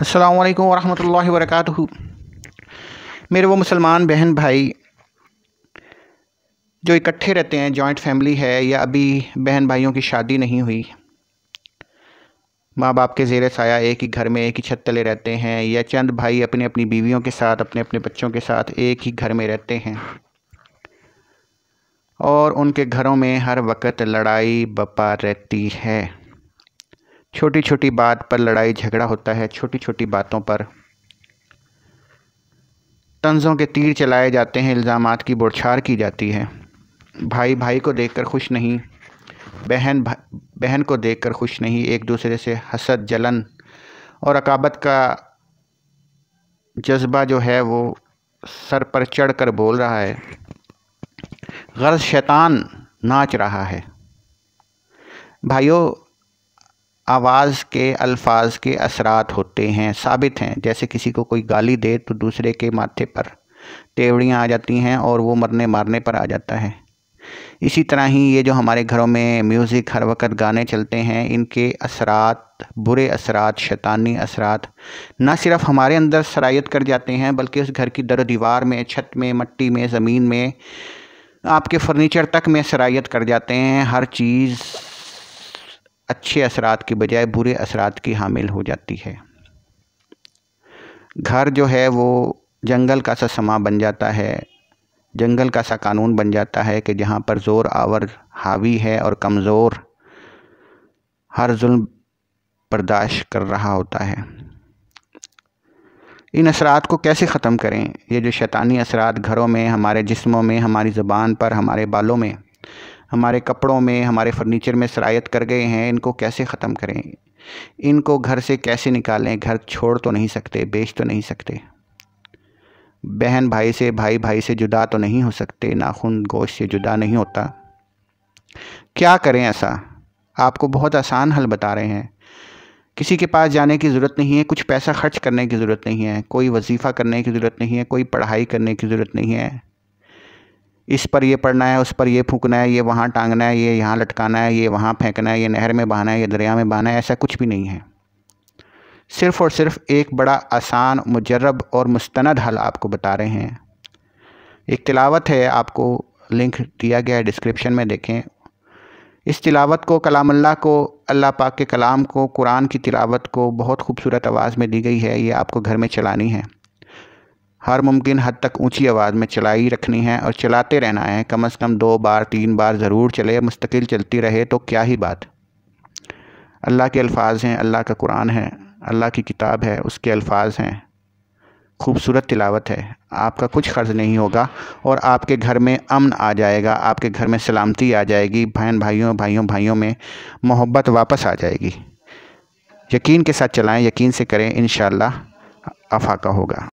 असलकम वालेकुम वरक मेरे वो मुसलमान बहन भाई जो इकट्ठे रहते हैं जॉइंट फैमिली है या अभी बहन भाइयों की शादी नहीं हुई माँ बाप के जेर साया एक ही घर में एक ही छत तले रहते हैं या चंद भाई अपने अपनी बीवियों के साथ अपने अपने बच्चों के साथ एक ही घर में रहते हैं और उनके घरों में हर वक्त लड़ाई बपा रहती है छोटी छोटी बात पर लड़ाई झगड़ा होता है छोटी छोटी बातों पर तंजों के तीर चलाए जाते हैं इल्ज़ाम की बौछार की जाती है भाई भाई को देखकर खुश नहीं बहन बहन को देखकर खुश नहीं एक दूसरे से हसद जलन और अकाबत का जज्बा जो है वो सर पर चढ़ कर बोल रहा है गर्ज शैतान नाच रहा है भाइयों आवाज़ के अल्फाज के असरात होते हैं साबित हैं जैसे किसी को कोई गाली दे तो दूसरे के माथे पर टेवड़ियाँ आ जाती हैं और वो मरने मारने पर आ जाता है इसी तरह ही ये जो हमारे घरों में म्यूज़िक हर वक्त गाने चलते हैं इनके असरात बुरे असरात शैतानी असरात ना सिर्फ हमारे अंदर सरायत कर जाते हैं बल्कि उस घर की दर दीवार में छत में मट्टी में ज़मीन में आपके फर्नीचर तक में सरायत कर जाते हैं हर चीज़ अच्छे असरात के बजाय बुरे असरात की हामिल हो जाती है घर जो है वो जंगल का सा समा बन जाता है जंगल का सा कानून बन जाता है कि जहाँ पर ज़ोर आवर हावी है और कमज़ोर हर जुल्म बर्दाश्त कर रहा होता है इन असरात को कैसे ख़त्म करें ये जो शैतानी असरात घरों में हमारे जिस्मों में हमारी ज़बान पर हमारे बालों में हमारे कपड़ों में हमारे फर्नीचर में शरायत कर गए हैं इनको कैसे ख़त्म करें इनको घर से कैसे निकालें घर छोड़ तो नहीं सकते बेच तो नहीं सकते बहन भाई से भाई भाई से जुदा तो नहीं हो सकते नाखून गोश से जुदा नहीं होता क्या करें ऐसा आपको बहुत आसान हल बता रहे हैं किसी के पास जाने की ज़रूरत नहीं है कुछ पैसा खर्च करने की ज़रूरत नहीं है कोई वजीफ़ा करने की ज़रूरत नहीं है कोई पढ़ाई करने की ज़रूरत नहीं है इस पर ये पड़ना है उस पर ये फूकना है ये वहाँ टांगना है ये यहाँ लटकाना है ये वहाँ फेंकना है ये नहर में बहाना है ये दरिया में बहाना है ऐसा कुछ भी नहीं है सिर्फ़ और सिर्फ एक बड़ा आसान मुजरब और मुस्तंद हल आपको बता रहे हैं एक तिलावत है आपको लिंक दिया गया है डिस्क्रिप्शन में देखें इस तिलावत को कलामल्ला को अल्लाह पाक के कलाम को कुरान की तिलावत को बहुत खूबसूरत आवाज़ में दी गई है ये आपको घर में चलानी है हर मुमकिन हद तक ऊंची आवाज़ में चलाई रखनी है और चलाते रहना है कम अज़ कम दो बार तीन बार ज़रूर चले मुस्तकिल चलती रहे तो क्या ही बात अल्लाह के अल्फाज हैं अल्लाह का कुरान है अल्लाह की किताब है उसके अल्फाज हैं खूबसूरत तिलावत है आपका कुछ खर्च नहीं होगा और आपके घर में अमन आ जाएगा आपके घर में सलामती आ जाएगी बहन भाइयों भाइयों भाइयों में मोहब्बत वापस आ जाएगी यकीन के साथ चलाएं यकीन से करें इन अफाका होगा